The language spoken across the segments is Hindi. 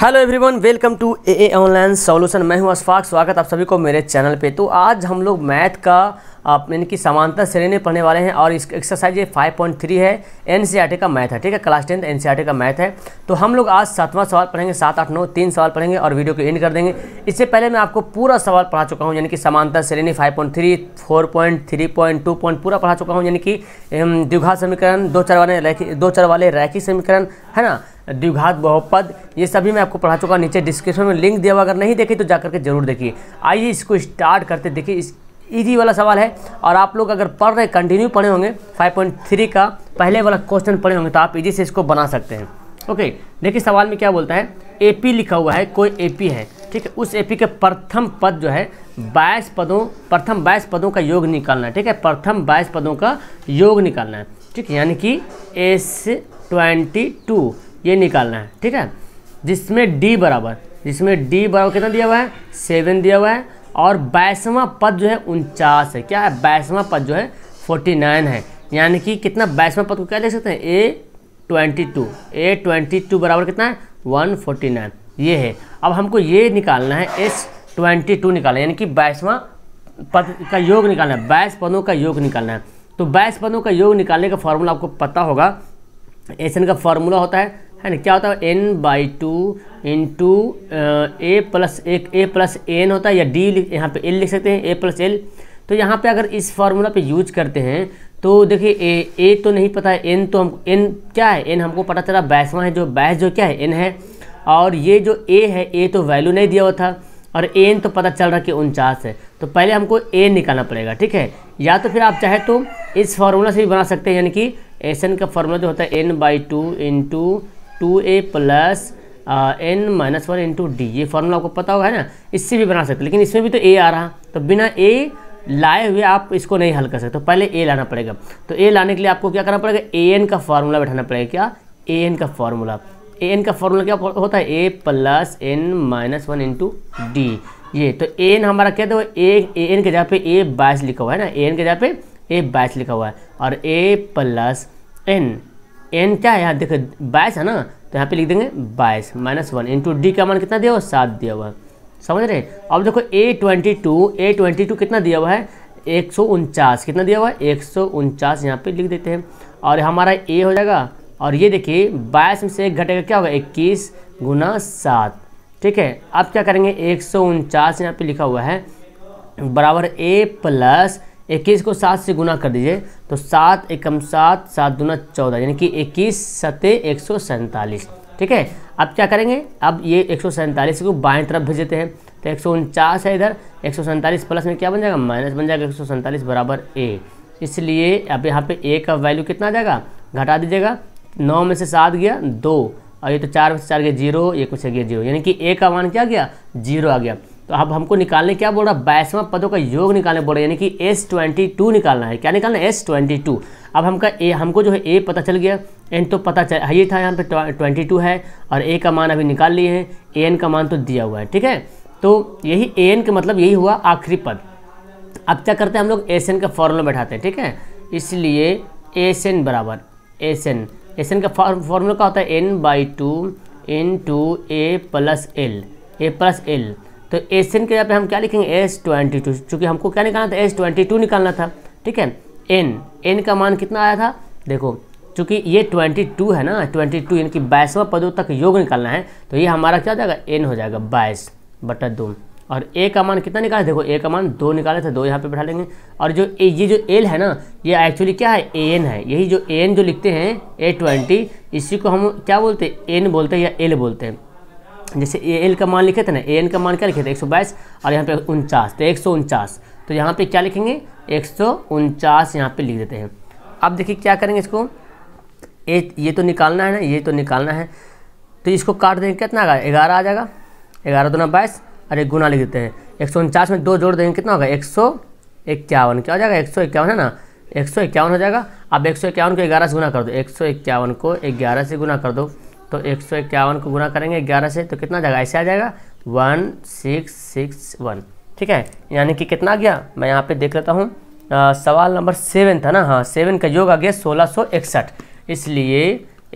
hello everyone welcome to a online solution मैं हूं अशफाक स्वागत आप सभी को मेरे चैनल पे तो आज हम लोग मैथ का आप कि समांतर श्रेणी पढ़ने वाले हैं और इस एक्सरसाइज ये फाइव पॉइंट थ्री है एन e का मैथ है ठीक है क्लास टेंथ एन का मैथ है तो हम लोग आज सातवां सवाल पढ़ेंगे सात आठ नौ तीन सवाल पढ़ेंगे और वीडियो को एंड कर देंगे इससे पहले मैं आपको पूरा सवाल पढ़ा चुका हूँ यानी कि समांतर श्रेणी five point three four point three point two point पूरा पढ़ा चुका हूँ यानी कि द्विघात समीकरण दो चार वाले दो चार वाले रैखी समीकरण है ना द्विघात बहुपद ये सभी मैं आपको पढ़ा चुका हूँ नीचे डिस्क्रिप्शन में लिंक दिया हुआ अगर नहीं देखे तो जाकर के जरूर देखिए आइए इसको स्टार्ट करते देखिए इस ईजी वाला सवाल है और आप लोग अगर पढ़ रहे कंटिन्यू पढ़े होंगे 5.3 का पहले वाला क्वेश्चन पढ़े होंगे तो आप ईजी से इसको बना सकते हैं ओके देखिए सवाल में क्या बोलता है एपी लिखा हुआ है कोई एपी है ठीक है उस एपी के प्रथम पद जो है बाईस पदों प्रथम बाईस पदों का योग निकालना है ठीक है प्रथम बाईस पदों का योग निकालना है ठीक है यानी कि एस ट्वेंटी टू ये निकालना है ठीक है जिसमें डी बराबर जिसमें डी बराबर कितना दिया हुआ है सेवन दिया हुआ है और बाईसवां पद जो है उनचास है क्या है बाईसवां पद जो है फोर्टी नाइन है यानी कि कितना बाईसवां पद को क्या देख सकते हैं a twenty two a twenty two बराबर कितना है वन फोर्टी नाइन ये है अब हमको ये निकालना है एस ट्वेंटी टू निकालना है यानी कि बाईसवां पद का योग निकालना है बाईस पदों का योग निकालना है तो बाईस पदों का योग निकालने का फॉर्मूला आपको पता होगा एस एन का फॉर्मूला होता है है ना क्या होता है n by two in two a plus एक ए प्लस एन होता है या डी यहाँ पे एल लिख सकते हैं ए प्लस एल तो यहाँ पे अगर इस फार्मूला पे यूज करते हैं तो देखिए ए ए तो नहीं पता है एन तो हम एन क्या है एन हमको पता चला बैसवा है जो बैस जो क्या है एन है और ये जो ए है ए तो वैल्यू नहीं दिया हुआ था और एन तो पता चल रहा कि उनचास है तो पहले हमको ए निकालना पड़ेगा ठीक है या तो फिर आप चाहे तो इस फार्मूला से भी बना सकते हैं यानी कि एस एन का फार्मूला जो होता है n by two two two a plus n minus one into d ये फॉर्मूला आपको पता होगा है ना इससे भी बना सकते लेकिन इसमें भी तो ए आ रहा तो बिना ए लाए हुए आप इसको नहीं हल कर सकते तो पहले ए लाना पड़ेगा तो ए लाने के लिए आपको क्या करना पड़ेगा ए एन का फार्मूला बैठाना पड़ेगा क्या ए एन का फार्मूला ए एन का फार्मूला क्या होता है a plus n minus one into d ये तो ए एन हमारा क्या था ए ए एन के जगह पे ए बाईस लिखा हुआ है ना ए एन के जगह पे ए बाईस लिखा हुआ है और ए प्लस एन एन क्या है यहाँ देखो बाईस है ना तो यहाँ पे लिख देंगे बाईस माइनस वन इंटू डी का मान कितना दिया हुआ सात दिया हुआ समझ रहे अब देखो a twenty two a twenty two कितना दिया हुआ है एक सौ उनचास कितना दिया हुआ है एक सौ उनचास यहाँ पर लिख देते हैं और हमारा ए हो जाएगा और ये देखिए बाईस में से एक घटेगा क्या होगा इक्कीस गुना सात ठीक है अब क्या करेंगे एक सौ उनचास यहाँ पर लिखा हुआ है बराबर ए प्लस इक्कीस को सात से गुना कर दीजिए तो सात एकम सात सात दुना चौदह यानी कि इक्कीस सते एक सौ सैंतालीस ठीक है अब क्या करेंगे अब ये एक सौ सैंतालीस को बाएं तरफ भेज देते हैं तो एक सौ उनचास है इधर एक सौ सैंतालीस प्लस में क्या बन जाएगा माइनस बन जाएगा एक सौ सैंतालीस बराबर ए इसलिए अब यहाँ पे ए का वैल्यू कितना आ जाएगा घटा दीजिएगा नौ में से सात गया दो और ये तो चार में से चार गया जीरो एक में से गया जीरो यानी कि ए का मान क्या गया जीरो आ गया तो अब हमको निकालने क्या बोल रहा है बाईसवां पदों का योग निकालने बोल रहा है यानी कि एस ट्वेंटी टू निकालना है क्या निकालना है एस ट्वेंटी टू अब हमका ए हमको जो है ए पता चल गया एन तो पता चल हाँ, ये था यहाँ पे ट्वेंटी टू है और ए का मान अभी निकाल लिए हैं ए एन का मान तो दिया हुआ है ठीक है तो यही ए एन का मतलब यही हुआ आखिरी पद अब क्या करते हैं हम लोग एस एन का फॉर्मूला बैठाते हैं ठीक है इसलिए एस एन बराबर एस एन एस एन का फॉर्मूला क्या होता है n by two in two a plus l a plus l तो एन के यहाँ पे हम क्या लिखेंगे एस ट्वेंटी टू चूँकि हमको क्या निकालना था एस ट्वेंटी टू निकालना था ठीक है एन एन का मान कितना आया था देखो चूँकि ये ट्वेंटी टू है ना ट्वेंटी टू यानी कि बाईसवा पदों तक योग निकालना है तो ये हमारा क्या हो जाएगा एन हो जाएगा बाईस बटा दो और ए का मान कितना निकाला देखो ए का मान दो निकाले थे दो यहाँ पे बैठा लेंगे और जो ए ये जो एल है ना ये एक्चुअली क्या है ए एन है यही जो ए एन जो लिखते हैं ए ट्वेंटी इसी को हम क्या बोलते हैं एन बोलते हैं या एल बोलते हैं जैसे ए एल का मान लिखे थे तो ना ए एन का मान क्या लिखे थे तो एक सौ बाईस और यहाँ पे उनचास तो एक सौ उनचास तो यहाँ पे क्या लिखेंगे एक सौ उनचास यहाँ पर लिख देते हैं अब देखिए क्या करेंगे इसको ए ये तो निकालना है ना ये तो निकालना है तो इसको काट देंगे कितना आएगा ग्यारह आ जाएगा ग्यारह ना बाईस और एक गुना लिख देते हैं एक सौ उनचास में दो जोड़ देंगे कितना होगा एक सौ इक्यावन क्या हो जाएगा एक सौ इक्यावन है ना एक सौ इक्यावन हो जाएगा अब एक सौ इक्यावन को ग्यारह से गुना कर दो एक सौ इक्यावन को ग्यारह से गुना कर दो तो एक सौ इक्यावन को गुना करेंगे ग्यारह से तो कितना जाएगा ऐसे आ जाएगा वन सिक्स सिक्स वन ठीक है यानी कि कितना आ गया मैं यहाँ पे देख लेता हूँ सवाल नंबर सेवन था ना हाँ सेवन का योग आ गया सोलह सौ इकसठ इसलिए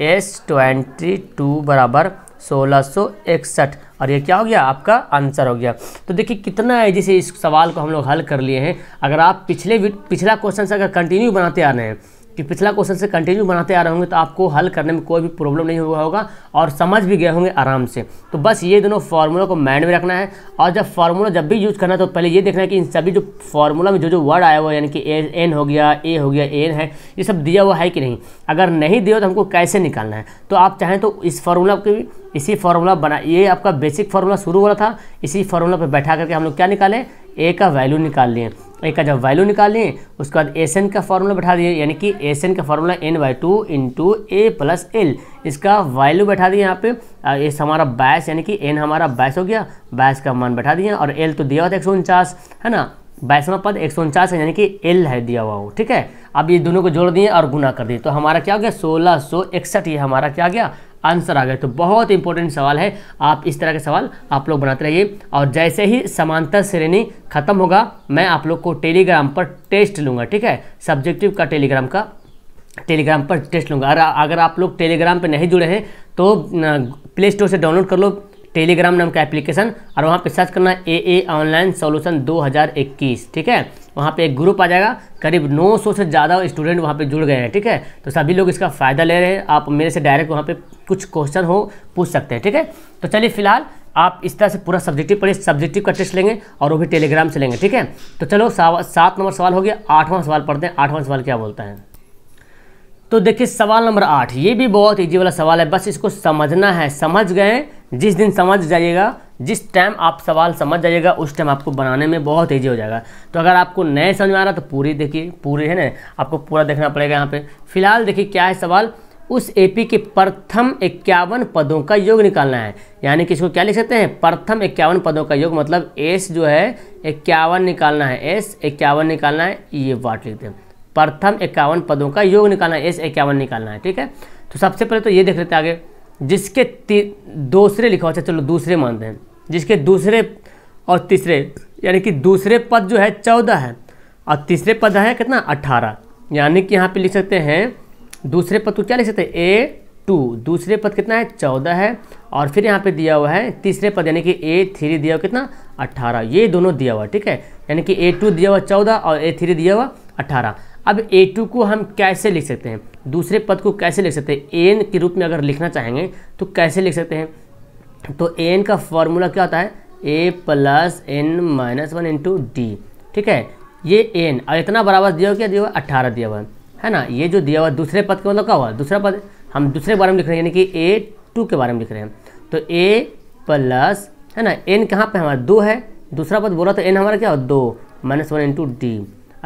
एस ट्वेंटी टू बराबर सोलह सौ इकसठ और ये क्या हो गया आपका आंसर हो गया तो देखिए कितना है जैसे इस सवाल को हम लोग हल कर लिए हैं अगर आप पिछले पिछला क्वेश्चन से अगर कंटिन्यू बनाते आ रहे हैं कि पिछला क्वेश्चन से कंटिन्यू बनाते आ रहे होंगे तो आपको हल करने में कोई भी प्रॉब्लम नहीं हुआ होगा और समझ भी गए होंगे आराम से तो बस ये दोनों फार्मूला को माइंड में रखना है और जब फार्मूला जब भी यूज़ करना है तो पहले ये देखना है कि इन सभी जो फार्मूला में जो जो वर्ड आया हुआ है यानी कि एन हो गया ए हो गया एन है ये सब दिया हुआ है कि नहीं अगर नहीं दिया तो हमको कैसे निकालना है तो आप चाहें तो इस फार्मूला भी इसी फार्मूला बना ये आपका बेसिक फार्मूला शुरू हो रहा था इसी फार्मूला पर बैठा करके हम लोग क्या निकालें ए का वैल्यू निकाल लिए ए का जब वैल्यू निकाल लिए उसके बाद एस एन का फार्मूला बैठा दिए यानी कि एस एन का formula n by two into a plus l इसका वैल्यू बैठा दिए यहाँ पे एस हमारा बायस यानी कि एन हमारा बाइस हो गया बायस का मान बैठा दिए और एल तो दिया हुआ था एक सौ उनचास है ना बाईसवा पद एक सौ उनचास है यानी कि एल है दिया हुआ हो ठीक है अब ये दोनों को जोड़ दिए और गुना कर दिए तो हमारा क्या हो गया सोलह सौ इकसठ ये हमारा क्या गया आंसर आ गया तो बहुत इंपॉर्टेंट सवाल है आप इस तरह के सवाल आप लोग बनाते रहिए और जैसे ही समांतर श्रेणी खत्म होगा मैं आप लोग को टेलीग्राम पर टेस्ट लूँगा ठीक है सब्जेक्टिव का टेलीग्राम का टेलीग्राम पर टेस्ट लूँगा अगर आप लोग टेलीग्राम पर नहीं जुड़े हैं तो प्ले स्टोर से डाउनलोड कर लो टेलीग्राम नाम का एप्लीकेशन और वहाँ पे सर्च करना ए ए ऑनलाइन सॉल्यूशन 2021 ठीक है वहाँ पे एक ग्रुप आ जाएगा करीब 900 से ज़्यादा स्टूडेंट वहाँ पे जुड़ गए हैं ठीक है तो सभी लोग इसका फ़ायदा ले रहे हैं आप मेरे से डायरेक्ट वहाँ पे कुछ क्वेश्चन हो पूछ सकते हैं ठीक है तो चलिए फिलहाल आप इस तरह से पूरा सब्जेक्टिव पढ़िए सब्जेक्टिव का टेस्ट लेंगे और वो भी टेलीग्राम से लेंगे ठीक है तो चलो सात नंबर सवाल हो गया आठवां सवाल पढ़ते हैं आठवां सवाल क्या बोलता है तो देखिए सवाल नंबर आठ ये भी बहुत ईजी वाला सवाल है बस इसको समझना है समझ गए जिस दिन समझ जाइएगा जिस टाइम आप सवाल समझ जाइएगा उस टाइम आपको बनाने में बहुत ईजी हो जाएगा तो अगर आपको नए समझ में आ रहा तो पूरी देखिए पूरी है ना आपको पूरा देखना पड़ेगा यहाँ पे फिलहाल देखिए क्या है सवाल उस एपी के प्रथम इक्यावन पदों का योग निकालना है यानी कि इसको क्या लिख सकते हैं प्रथम इक्यावन पदों का योग मतलब एस जो है इक्यावन निकालना है एस इक्यावन निकालना है ये वाट लिखते हैं प्रथम इक्यावन पदों का योग निकालना है एस इक्यावन निकालना है ठीक है तो सबसे पहले तो ये देख लेते हैं आगे जिसके दूसरे लिखा अच्छा चलो दूसरे मानते हैं जिसके दूसरे और तीसरे यानी कि दूसरे पद जो है चौदह है और तीसरे पद है कितना अट्ठारह यानी कि यहाँ पे लिख सकते हैं दूसरे पद को क्या लिख सकते हैं ए टू दूसरे पद कितना है चौदह है और फिर यहाँ पे दिया हुआ है तीसरे पद यानी कि ए थ्री दिया हुआ कितना अट्ठारह ये दोनों दिया हुआ ठीक है यानी कि ए टू दिया हुआ चौदह और ए थ्री दिया हुआ अट्ठारह अब ए टू को हम कैसे लिख सकते हैं दूसरे पद को कैसे लिख सकते हैं एन के रूप में अगर लिखना चाहेंगे तो कैसे लिख सकते हैं तो एन का फॉर्मूला क्या होता है a plus n minus one into d ठीक है ये एन और इतना बराबर दिया हुआ क्या दिया हुआ अट्ठारह दिया हुआ है ना ये जो दिया हुआ दूसरे पद के मतलब क्या हुआ दूसरा पद हम दूसरे बारे में लिख रहे हैं यानी कि ए टू के बारे में लिख रहे हैं तो ए प्लस है ना एन कहाँ पर हमारा दो है दूसरा पद बोला तो एन हमारा क्या हो दो माइनस वन इंटू डी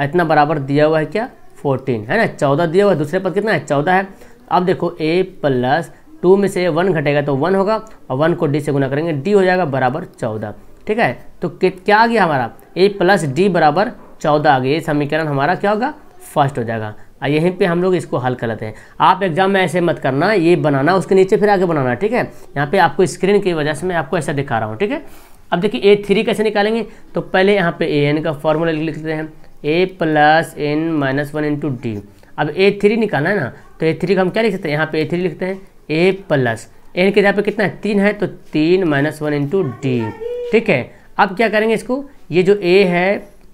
इतना बराबर दिया हुआ है क्या फोर्टीन है ना चौदह दिया हुआ है दूसरे पद कितना है चौदह है अब देखो ए प्लस टू में से वन घटेगा तो वन होगा और वन को डी से गुना करेंगे डी हो जाएगा बराबर चौदह ठीक है तो क्या आ गया हमारा ए प्लस डी बराबर चौदह आ गया ये समीकरण हमारा क्या होगा फर्स्ट हो जाएगा और यहीं पे हम लोग इसको हल कर लेते हैं आप एग्जाम में ऐसे मत करना ये बनाना उसके नीचे फिर आगे बनाना ठीक है यहाँ पे आपको स्क्रीन की वजह से मैं आपको ऐसा दिखा रहा हूँ ठीक है अब देखिए ए थ्री कैसे निकालेंगे तो पहले यहाँ पे ए एन का फॉर्मूला लिख लेते हैं a plus n minus one into d अब ए थ्री निकालना है ना तो ए थ्री का हम क्या लिख सकते हैं यहाँ पे ए थ्री लिखते हैं ए प्लस एन के यहाँ पे कितना है तीन है तो तीन माइनस वन इंटू डी ठीक है अब क्या करेंगे इसको ये जो ए है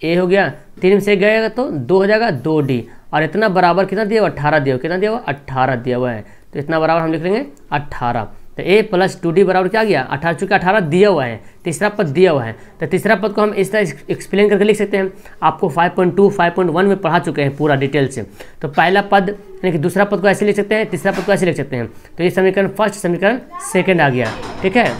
ए हो गया तीन से गएगा तो दो हो जाएगा दो डी और इतना बराबर कितना दिया हुआ अट्ठारह दिया हुआ कितना दिया हुआ अट्ठारह दिया हुआ है तो इतना बराबर हम लिख लेंगे अट्ठारह तो ए प्लस टू डी बराबर क्या गया अठारह चूँकि अठारह दिया हुआ है तीसरा पद दिया हुआ है तो तीसरा पद को हम इस तरह एक्सप्लेन करके लिख सकते हैं आपको 5.2 5.1 में पढ़ा चुके हैं पूरा डिटेल से तो पहला पद यानी कि दूसरा पद को ऐसे लिख सकते हैं तीसरा पद को ऐसे लिख सकते हैं तो ये समीकरण फर्स्ट समीकरण सेकेंड आ गया ठीक है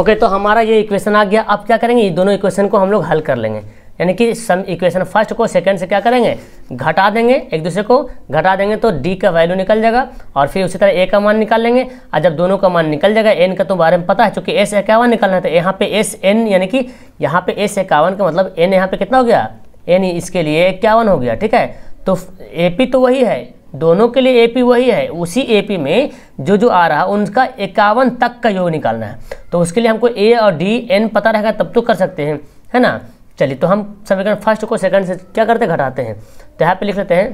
ओके तो हमारा ये इक्वेशन आ गया अब क्या करेंगे ये दोनों इक्वेशन को हम लोग हल कर लेंगे यानी कि सम इक्वेशन फर्स्ट को सेकंड से क्या करेंगे घटा देंगे एक दूसरे को घटा देंगे तो डी का वैल्यू निकल जाएगा और फिर उसी तरह ए का मान निकाल लेंगे और जब दोनों का मान निकल जाएगा एन का तो बारे में पता है चूँकि एस इक्यावन निकलना है तो यहाँ पे एस एन यानी कि यहाँ पे एस इक्यावन का मतलब एन यहाँ पे कितना हो गया एन इसके लिए इक्यावन हो गया ठीक है तो ए पी तो वही है दोनों के लिए पी वही है उसी पी में जो जो आ रहा है उनका इक्यावन तक का योग निकालना है तो उसके लिए हमको ए और डी एन पता रहेगा तब तो कर सकते हैं है ना चलिए तो हम समीकरण फर्स्ट को सेकंड से क्या करते घटाते हैं तो यहाँ पे लिख लेते हैं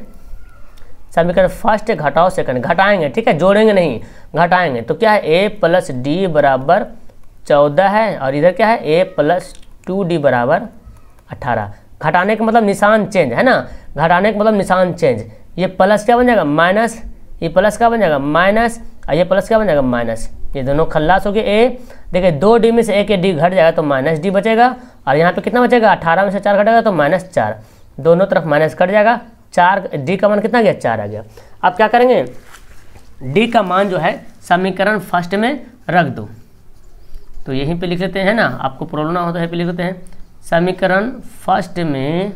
समीकरण फर्स्ट घटाओ सेकंड घटाएंगे ठीक है जोड़ेंगे नहीं घटाएंगे तो क्या है ए प्लस डी बराबर चौदह है और इधर क्या है ए प्लस टू डी बराबर अट्ठारह घटाने का मतलब निशान चेंज है ना घटाने का मतलब निशान चेंज ये प्लस क्या बन जाएगा माइनस ये प्लस क्या बन जाएगा माइनस और ये प्लस क्या बन जाएगा माइनस ये दोनों खल्लास हो गए ए देखिए दो डी में से एक डी घट जाएगा तो माइनस डी बचेगा और यहाँ पे कितना बचेगा अठारह में से चार घटेगा तो माइनस चार दोनों तरफ माइनस कट जाएगा चार डी का मान कितना गया चार आ गया अब क्या करेंगे डी का मान जो है समीकरण फर्स्ट में रख दो तो यहीं पर लिख लेते हैं ना आपको प्रॉब्लम ना हो तो यहाँ पर लिख लेते हैं समीकरण फर्स्ट में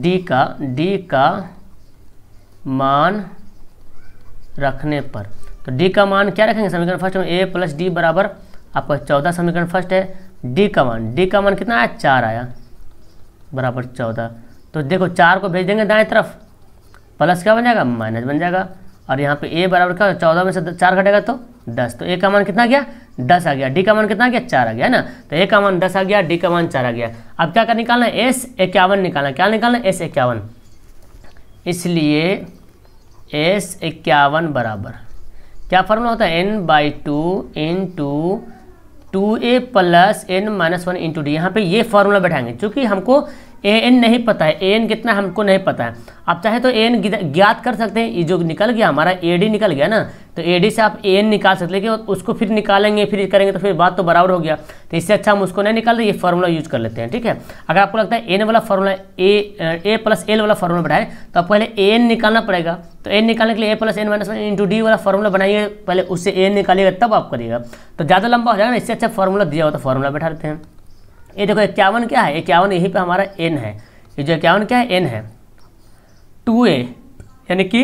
डी का डी का मान रखने पर तो डी का मान क्या रखेंगे समीकरण फर्स्ट में ए प्लस डी बराबर आपका चौदह समीकरण फर्स्ट है डी का मान डी का मान कितना आया चार आया बराबर चौदह तो देखो चार को भेज देंगे दाएं तरफ प्लस क्या बन जाएगा माइनस बन जाएगा और यहाँ पे ए बराबर क्या चौदह में से चार घटेगा तो दस तो ए का मान कितना गया दस आ गया डी का मान कितना गया चार आ गया ना तो ए का मान दस आ गया डी का मान चार आ गया अब क्या क्या निकालना है एस इक्यावन निकालना क्या निकालना है एस इक्यावन इसलिए एस इक्यावन बराबर क्या फॉर्मूला होता है n by two in two two a plus n minus one into d यहाँ पर ये फार्मूला बैठाएंगे चूँकि हमको ए एन नहीं पता है ए एन कितना हमको नहीं पता है आप चाहे तो ए एन ज्ञात कर सकते हैं ये जो निकल गया हमारा ए डी निकल गया ना तो ए डी से आप ए एन निकाल सकते लेकिन उसको फिर निकालेंगे फिर करेंगे तो फिर बात तो बराबर हो गया तो इससे अच्छा हम उसको नहीं निकाल रहे ये फार्मूला यूज कर लेते हैं ठीक है अगर आपको लगता है एन वाला formula a a plus l वाला फॉर्मूला बढ़ाए तो आप पहले ए एन निकालना पड़ेगा तो एन निकालने के लिए a plus n minus into d वाला फार्मूला बनाइए पहले उससे एन निकालिएगा तब आप करिएगा तो ज़्यादा लंबा हो जाएगा ना इससे अच्छा फॉर्मूला दिया हुआ तो फॉर्मूला बैठा लेते हैं ये देखो इक्यावन क्या है इक्यावन यहीं पे हमारा एन है ये जो इक्यावन क्या है एन है टू ए यानी कि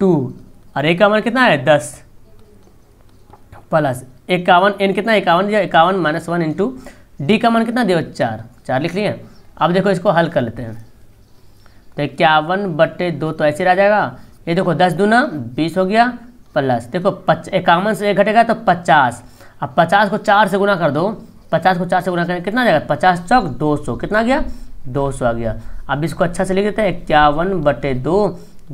टू और इक्यावन कितना है दस प्लस इक्यावन एन कितना इक्यावन या इक्यावन माइनस वन इंटू डी का मान कितना दिया चार चार लिख लिए अब देखो इसको हल कर लेते हैं तो इक्यावन बटे दो तो ऐसे रह जाएगा ये देखो दस दूना बीस हो गया प्लस देखो पच इक्यावन से एक घटेगा तो पचास अब पचास को चार से गुना कर दो पचास को चार से गुना करें कितना जाएगा पचास चौक दो सौ कितना गया दो सौ आ गया अब इसको अच्छा से लिख देते हैं इक्यावन बटे दो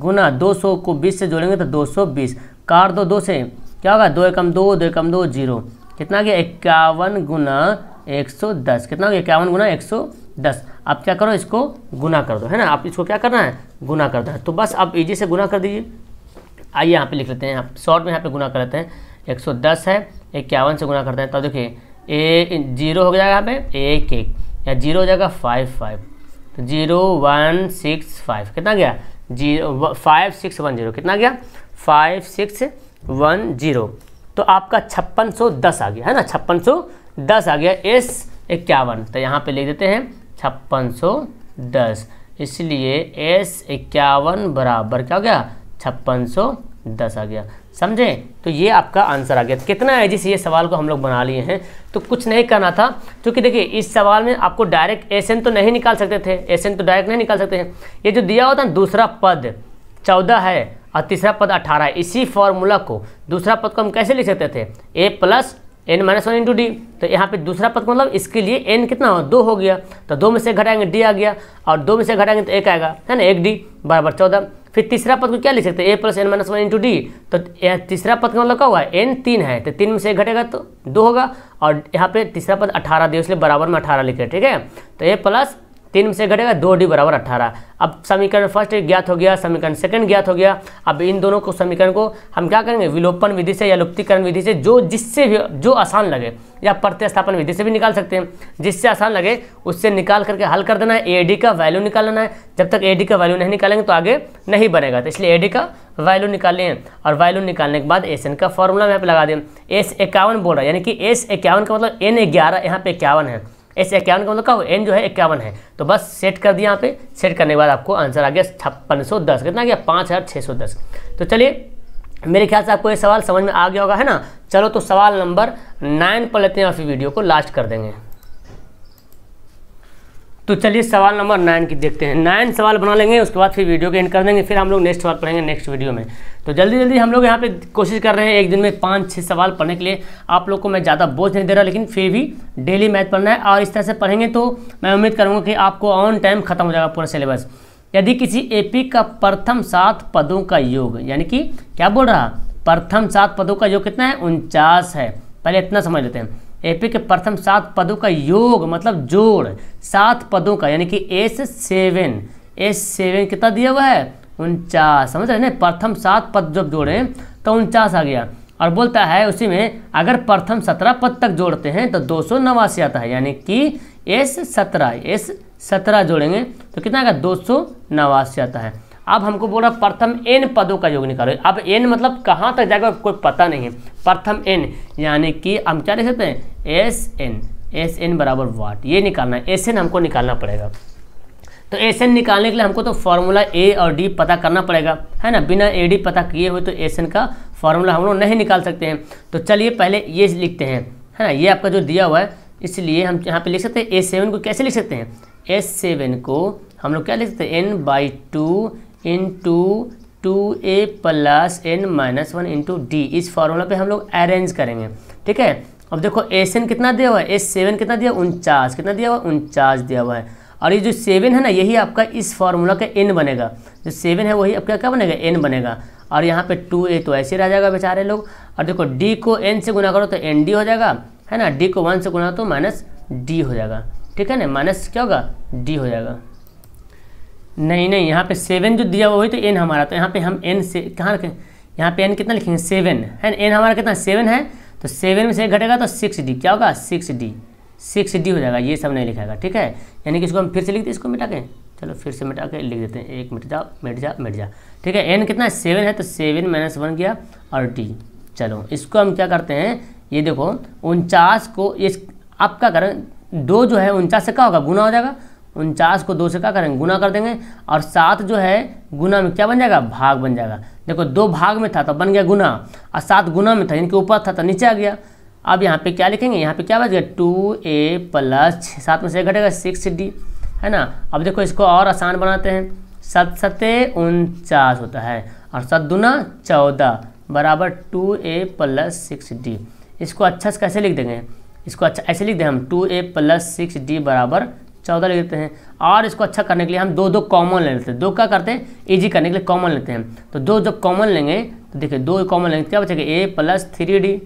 गुना दो सौ को बीस से जोड़ेंगे तो दो सौ बीस कार दो दो से क्या होगा दो एकम दो दो एकम दो जीरो कितना गया इक्यावन गुना एक सौ दस कितना हो गया इक्यावन गुना एक सौ दस अब क्या करो इसको गुना कर दो है ना आप इसको क्या करना है गुना कर दो तो बस आप ईजी से गुना कर दीजिए आइए यहाँ पे लिख लेते हैं आप शॉर्ट में यहाँ पे गुना कर लेते हैं एक सौ दस है इक्यावन से गुना करते हैं तो देखिए ए जीरो हो गया यहाँ पे एक एक या जीरो हो जाएगा फाइव फाइव तो जीरो वन सिक्स फाइव कितना गया zero five six one zero कितना गया फाइव सिक्स वन जीरो तो आपका छप्पन सौ दस आ गया है ना छप्पन सौ दस आ गया एस इक्यावन तो यहाँ पे लिख देते हैं छप्पन सौ दस इसलिए एस इक्यावन बराबर क्या हो गया छप्पन सौ दस आ गया समझें तो ये आपका आंसर आ गया तो कितना है जिस ये सवाल को हम लोग बना लिए हैं तो कुछ नहीं करना था क्योंकि देखिए इस सवाल में आपको डायरेक्ट एस तो नहीं निकाल सकते थे एस तो डायरेक्ट नहीं निकाल सकते हैं ये जो दिया होता है दूसरा पद चौदह है और तीसरा पद अठारह इसी फॉर्मूला को दूसरा पद को हम कैसे लिख सकते थे a plus n minus one into d तो यहाँ पे दूसरा पद मतलब इसके लिए एन कितना हो दो हो गया तो दो में से घटाएंगे डी आ गया और दो में से घटाएंगे तो एक आएगा है ना एक डी बराबर चौदह फिर तीसरा पद को क्या लिख सकते हैं a plus n minus one into d तो तीसरा पद का मतलब क्या हुआ एन तीन है तो तीन में से घटेगा तो दो होगा और यहाँ पे तीसरा पद अठारह दिया इसलिए बराबर में अठारह लिखे ठीक है तो ए प्लस तीन में से घटेगा दो डी बराबर अट्ठारह अब समीकरण फर्स्ट ज्ञात हो गया समीकरण सेकंड ज्ञात हो गया अब इन दोनों को समीकरण को हम क्या करेंगे विलोपन विधि से या लुप्तिकरण विधि से जो जिससे भी जो आसान लगे या प्रत्यस्थापन विधि से भी निकाल सकते हैं जिससे आसान लगे उससे निकाल करके हल कर देना है ए का वैल्यू निकालना है जब तक ए का वैल्यू नहीं निकालेंगे तो आगे नहीं बनेगा तो इसलिए ए का वैल्यू निकालें और वैल्यू निकालने के बाद एस का फॉर्मूला में लगा दें एस इक्यावन बोल रहा है यानी कि एस इक्यावन का मतलब एन ग्यारह यहाँ पे इक्यावन है ऐसे इक्यावन का मतलब का एन जो है इक्यावन है तो बस सेट कर दिया यहाँ पे सेट करने के बाद आपको आंसर आ गया छप्पन सौ दस कितना गया पाँच हज़ार छः सौ दस तो चलिए मेरे ख्याल से आपको ये सवाल समझ में आ गया होगा है ना चलो तो सवाल नंबर नाइन पर लेते हैं और फिर वीडियो को लास्ट कर देंगे तो चलिए सवाल नंबर नाइन की देखते हैं नाइन सवाल बना लेंगे उसके बाद फिर वीडियो के एंड कर देंगे फिर हम लोग नेक्स्ट सवाल पढ़ेंगे नेक्स्ट वीडियो में तो जल्दी जल्दी हम लोग यहाँ पे कोशिश कर रहे हैं एक दिन में पाँच छः सवाल पढ़ने के लिए आप लोग को मैं ज़्यादा बोझ नहीं दे रहा लेकिन फिर भी डेली मैथ पढ़ना है और इस तरह से पढ़ेंगे तो मैं उम्मीद करूँगा कि आपको ऑन टाइम खत्म हो जाएगा पूरा सिलेबस यदि किसी ए का प्रथम सात पदों का योग यानी कि क्या बोल रहा प्रथम सात पदों का योग कितना है उनचास है पहले इतना समझ लेते हैं एपी के प्रथम सात पदों का योग मतलब जोड़ सात पदों का यानी कि एस सेवन एस सेवन कितना दिया हुआ है उनचास समझ रहे ना प्रथम सात पद जब जोड़ें तो उनचास आ गया और बोलता है उसी में अगर प्रथम सत्रह पद तक जोड़ते हैं तो दो सौ नवासी आता है यानी कि एस सत्रह एस सत्रह जोड़ेंगे तो कितना आएगा दो सौ नवासी आता है अब हमको बोल रहा प्रथम एन पदों का योग निकालो अब एन मतलब कहाँ तक जाएगा कोई पता नहीं है प्रथम एन यानी कि हम क्या लिख सकते हैं एस एन एस एन बराबर वाट ये निकालना है एस एन हमको निकालना पड़ेगा तो एस एन निकालने के लिए हमको तो फार्मूला ए और डी पता करना पड़ेगा है ना बिना ए डी पता किए हुए तो एस एन का फार्मूला हम लोग नहीं निकाल सकते हैं तो चलिए पहले ये लिखते हैं है ना ये आपका जो दिया हुआ है इसलिए हम यहाँ पे लिख सकते हैं ए सेवन को कैसे लिख सकते हैं एस सेवन को हम लोग क्या लिख सकते हैं n by two into two a plus n minus one into d इस फार्मूला पे हम लोग अरेंज करेंगे ठीक है अब देखो एस एन कितना दिया हुआ है एस सेवन कितना दिया उनचास कितना दिया हुआ है उनचास दिया हुआ है और ये जो सेवन है ना यही आपका इस फार्मूला का एन बनेगा जो सेवन है वही आपका क्या बनेगा एन बनेगा और यहाँ पे टू ए तो ऐसे रह जाएगा बेचारे लोग और देखो डी को एन से गुना करो तो एन डी हो जाएगा है ना डी को वन से गुना तो माइनस डी हो जाएगा ठीक है ना माइनस क्या होगा डी हो जाएगा नहीं नहीं यहाँ पे सेवन जो दिया हुआ वही तो एन हमारा तो यहाँ पे हम एन से कहाँ रखें यहाँ पे एन कितना लिखेंगे सेवन है एन हमारा कितना सेवन है तो सेवन में से घटेगा तो सिक्स डी क्या होगा सिक्स डी सिक्स डी हो जाएगा ये सब नहीं लिखेगा ठीक है यानी कि इसको हम फिर से लिख दें इसको मिटा के चलो फिर से मिटा के लिख देते हैं एक मिट जा मिट जा मिट जा ठीक है एन कितना सेवन है तो सेवन माइनस वन किया और डी चलो इसको हम क्या करते हैं ये देखो उनचास को ये आपका करें दो जो है उनचास से क्या होगा गुना हो जाएगा उनचास को दो से क्या करेंगे गुना कर देंगे और सात जो है गुना में क्या बन जाएगा भाग बन जाएगा देखो दो भाग में था तो बन गया गुना और सात गुना में था इनके ऊपर था तो नीचे आ गया अब यहाँ पे क्या लिखेंगे यहाँ पे क्या बच गया टू ए प्लस छः सात में से घटेगा सिक्स डी है ना अब देखो इसको और आसान बनाते हैं सत सते उनचास होता है और सत दुना चौदह बराबर two a plus six d इसको अच्छा से कैसे लिख देंगे इसको अच्छा ऐसे लिख दें हम two a plus six d बराबर चौदह ले लेते हैं और इसको अच्छा करने के लिए हम दो दो कॉमन ले लेते हैं दो क्या करते हैं इजी करने के लिए कॉमन लेते हैं तो दो जब कॉमन लेंगे तो देखिए दो कॉमन लेंगे तो क्या बचेगा ए प्लस थ्री डी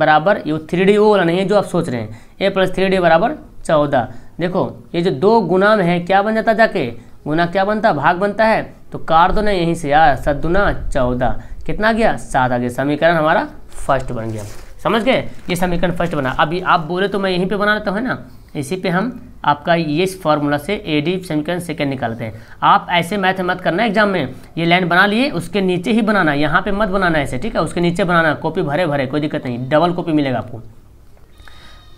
बराबर ये थ्री डी वो वाला नहीं है जो आप सोच रहे हैं ए प्लस थ्री डी बराबर चौदह देखो ये जो दो गुना में है क्या बन जाता जाके गुना क्या बनता भाग बनता है तो कार दो तो ना यहीं से यार सदगुना चौदह कितना गया सात आ गया समीकरण हमारा फर्स्ट बन गया समझ गए ये समीकरण फर्स्ट बना अभी आप बोले तो मैं यहीं पे बना लेता हूँ ना इसी पे हम आपका ये फॉर्मूला फार्मूला से ए डी समीकरण सेकेंड निकालते हैं आप ऐसे मैथ मत करना एग्जाम में ये लाइन बना लिए उसके नीचे ही बनाना यहाँ पे मत बनाना ऐसे ठीक है उसके नीचे बनाना कॉपी भरे भरे कोई दिक्कत नहीं डबल कॉपी मिलेगा आपको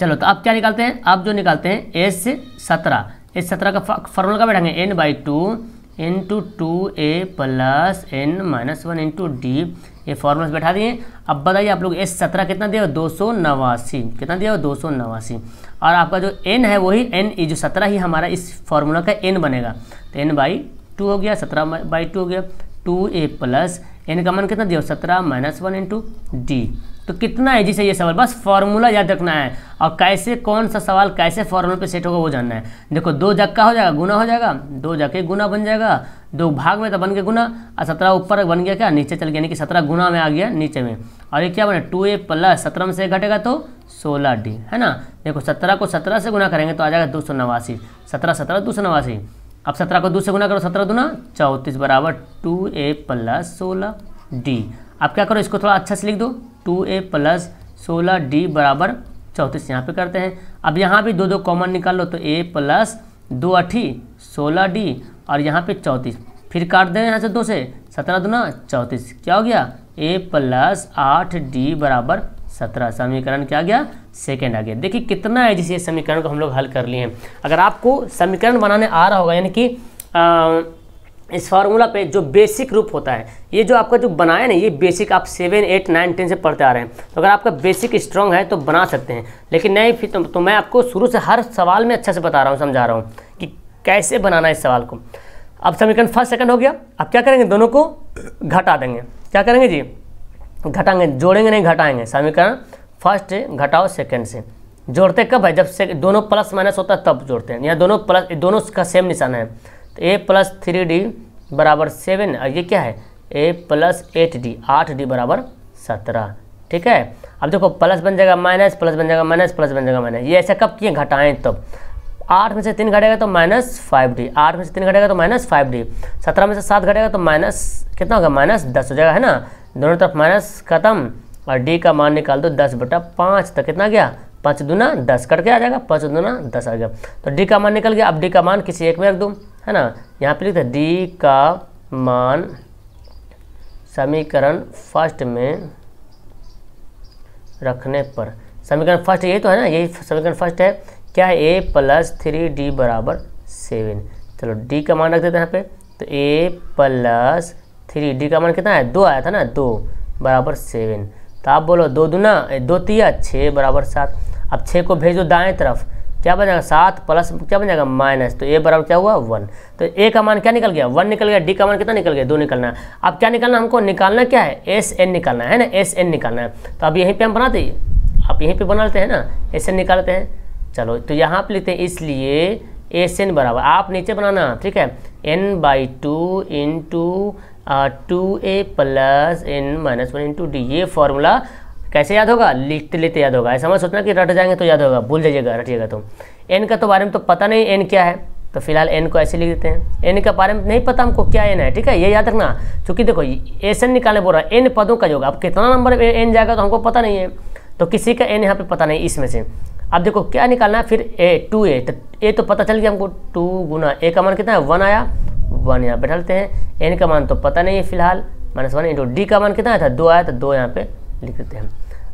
चलो तो आप क्या निकालते हैं आप जो निकालते हैं एस सत्रह एस सत्रह का फार्मूला का बैठाएंगे n by two into two a plus n minus one into d ये फॉर्मल्स बैठा दिए अब बताइए आप लोग एस सत्रह कितना दिया दो सौ नवासी कितना दिया दो सौ नवासी और आपका जो एन है वही एन जो सत्रह ही हमारा इस फार्मूला का एन बनेगा तो एन बाई टू हो गया सत्रह बाई टू हो गया टू ए प्लस यानी का कितना दिया सत्रह माइनस वन इंटू डी तो कितना है जिसे ये सवाल बस फॉर्मूला याद रखना है और कैसे कौन सा सवाल कैसे फॉर्मूला पे सेट होगा वो जानना है देखो दो जक्का हो जाएगा गुना हो जाएगा दो जके गुना बन जाएगा दो भाग में तो बन के गुना और सत्रह ऊपर बन गया क्या नीचे चल गया यानी कि सत्रह गुना में आ गया नीचे में और ये क्या बना टू ए प्लस सत्रह में से घटेगा तो सोलह डी है ना देखो सत्रह को सत्रह से गुना करेंगे तो आ जाएगा दो सौ नवासी सत्रह सत्रह दो सौ नवासी अब सत्रह को दो से गुना करो सत्रह दुना चौंतीस बराबर टू ए प्लस सोलह डी अब क्या करो इसको थोड़ा अच्छा से लिख दो टू ए प्लस सोलह डी बराबर चौंतीस यहाँ पे करते हैं अब यहाँ भी दो दो कॉमन निकाल लो तो ए प्लस दो अठी सोलह डी और यहाँ पे चौंतीस फिर काट दे यहाँ से दो से सत्रह दुना चौंतीस क्या हो गया ए प्लस आठ डी बराबर सत्रह समीकरण क्या गया सेकेंड आ गया देखिए कितना है जिसे समीकरण को हम लोग हल कर लिए हैं अगर आपको समीकरण बनाने आ रहा होगा यानी कि आ, इस फार्मूला पे जो बेसिक रूप होता है ये जो आपका जो बनाया ना ये बेसिक आप सेवन एट नाइन टेन से पढ़ते आ रहे हैं तो अगर आपका बेसिक स्ट्रॉन्ग है तो बना सकते हैं लेकिन नहीं फिर तो, तो मैं आपको शुरू से हर सवाल में अच्छा से बता रहा हूँ समझा रहा हूँ कि कैसे बनाना है इस सवाल को अब समीकरण फर्स्ट सेकंड हो गया अब क्या करेंगे दोनों को घटा देंगे क्या करेंगे जी घटाएंगे जोड़ेंगे नहीं घटाएंगे समीकरण फर्स्ट घटाओ सेकेंड से जोड़ते कब है जब से दोनों प्लस माइनस होता है तब जोड़ते हैं या दोनों प्लस दोनों का सेम निशान है तो ए प्लस थ्री डी बराबर सेवन और ये क्या है ए प्लस एट डी आठ डी बराबर सत्रह ठीक है अब देखो प्लस बन जाएगा माइनस प्लस बन जाएगा माइनस प्लस बन जाएगा माइनस ये ऐसा कब किए घटाएं तब आठ में से तीन घटेगा तो माइनस फाइव डी आठ में से तीन घटेगा तो माइनस फाइव डी सत्रह में से सात घटेगा तो माइनस कितना होगा माइनस दस हो जाएगा है ना दोनों तरफ माइनस खत्म और डी का मान निकाल दो दस बटा पाँच तो कितना गया पाँच दुना दस करके आ जाएगा पाँच दुना दस आ गया तो डी का मान निकल गया अब डी का मान किसी एक में रख दूँ है ना यहाँ पर लिखते डी का मान समीकरण फर्स्ट में रखने पर समीकरण फर्स्ट यही तो है ना यही समीकरण फर्स्ट है क्या है ए प्लस थ्री डी बराबर सेवन चलो डी का मान रख देते हैं यहाँ पे तो ए प्लस थ्री डी का मान कितना है दो आया था ना दो बराबर सेवन तो आप बोलो दो दूना दो तिया छः बराबर सात अब छः को भेजो दाएं तरफ क्या बन जाएगा सात प्लस क्या बन जाएगा माइनस तो ए बराबर क्या हुआ वन तो ए का मान क्या निकल गया वन निकल गया डी का मान कितना निकल गया दो निकलना है अब क्या निकालना हमको निकालना क्या है एस एन निकालना है ना एस एन निकालना है तो अब यहीं पे हम बनाते हैं आप यहीं पे बना लेते हैं ना एस एन निकालते हैं चलो तो यहाँ पर लिखते हैं इसलिए एस एन बराबर आप नीचे बनाना ठीक है n by two in two two a plus n minus one into d ये फॉर्मूला कैसे याद होगा लिखते लिखते याद होगा ऐसा मत सोचना कि रट जाएंगे तो याद होगा भूल जाइएगा रटिएगा तो एन का तो बारे में तो पता नहीं एन क्या है तो फिलहाल एन को ऐसे लिख देते हैं एन का बारे में नहीं पता हमको क्या एन है ठीक है ये याद रखना चूंकि देखो एस एन निकालने बोल रहा है एन पदों का योग अब कितना नंबर एन जाएगा तो हमको पता नहीं है तो किसी का एन यहाँ पे पता नहीं इसमें से अब देखो क्या निकालना है फिर ए टू ए तो ए तो पता चल गया हमको टू गुना ए का मान कितना है वन आया वन यहाँ पे डालते हैं एन का मान तो पता नहीं है फिलहाल माइनस वन इंटू डी का मान कितना था दो आया था तो दो यहाँ पे लिख देते हैं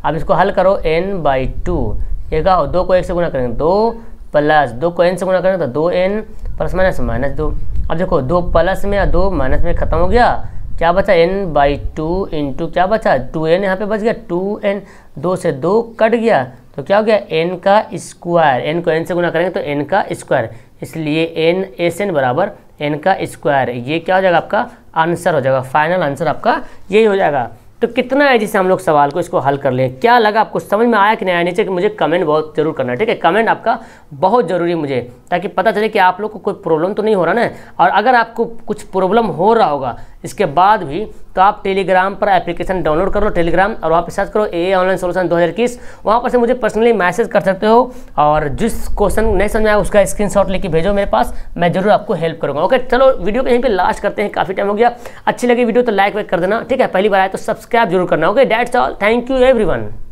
अब इसको हल करो एन बाई टू ये का दो को एक से गुना करेंगे दो प्लस दो को एन से गुना करेंगे तो दो एन प्लस माइनस माइनस दो अब देखो दो प्लस में या दो माइनस में खत्म हो गया क्या बचा एन बाई टू इंटू क्या बचा टू एन यहाँ पे बच गया टू एन दो से दो कट गया तो क्या हो गया एन का स्क्वायर एन को एन से गुना करेंगे तो एन का स्क्वायर इसलिए एन एस एन बराबर एन का स्क्वायर ये क्या हो जाएगा आपका आंसर हो जाएगा फाइनल आंसर आपका यही हो जाएगा तो कितना है जिसे हम लोग सवाल को इसको हल कर लें क्या लगा आपको समझ में आया कि नहीं आया नीचे कि मुझे कमेंट बहुत जरूर करना ठीक है कमेंट आपका बहुत ज़रूरी मुझे ताकि पता चले कि आप लोग को कोई प्रॉब्लम तो नहीं हो रहा ना और अगर आपको कुछ प्रॉब्लम हो रहा होगा इसके बाद भी तो आप टेलीग्राम पर एप्लीकेशन डाउनलोड करो टेलीग्राम और वहाँ पर सर्च करो ए ऑनलाइन सोल्यूशन 2021 वहाँ पर से मुझे पर्सनली मैसेज कर सकते हो और जिस क्वेश्चन नहीं समझ आया उसका शॉट लेके भेजो मेरे पास मैं जरूर आपको हेल्प करूँगा ओके चलो वीडियो को यहीं पर लास्ट करते हैं काफ़ी टाइम हो गया अच्छी लगी वीडियो तो लाइक वाइक कर देना ठीक है पहली बार आए तो सब्सक्राइब जरूर करना okay that's all thank you one